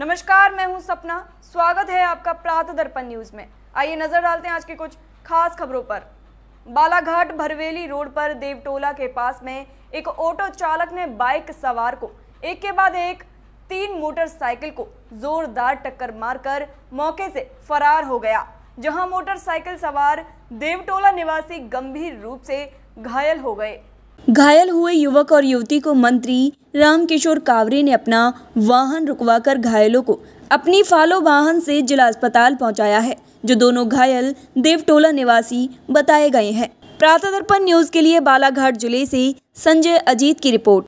नमस्कार मैं हूं सपना स्वागत है आपका प्रात दर्पण न्यूज में आइए नजर डालते हैं आज के कुछ खास खबरों पर बालाघाट भरवेली रोड पर देवटोला के पास में एक ऑटो चालक ने बाइक सवार को एक के बाद एक तीन मोटरसाइकिल को जोरदार टक्कर मारकर मौके से फरार हो गया जहां मोटरसाइकिल सवार देवटोला निवासी गंभीर रूप से घायल हो गए घायल हुए युवक और युवती को मंत्री रामकिशोर कावरे ने अपना वाहन रुकवाकर घायलों को अपनी फालो वाहन से जिला अस्पताल पहुंचाया है जो दोनों घायल देवटोला निवासी बताए गए हैं प्रातः दर्पण न्यूज के लिए बालाघाट जिले से संजय अजीत की रिपोर्ट